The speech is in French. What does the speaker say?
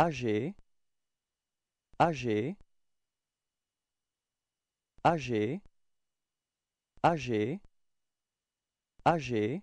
âgé âgé âgé âgé âgé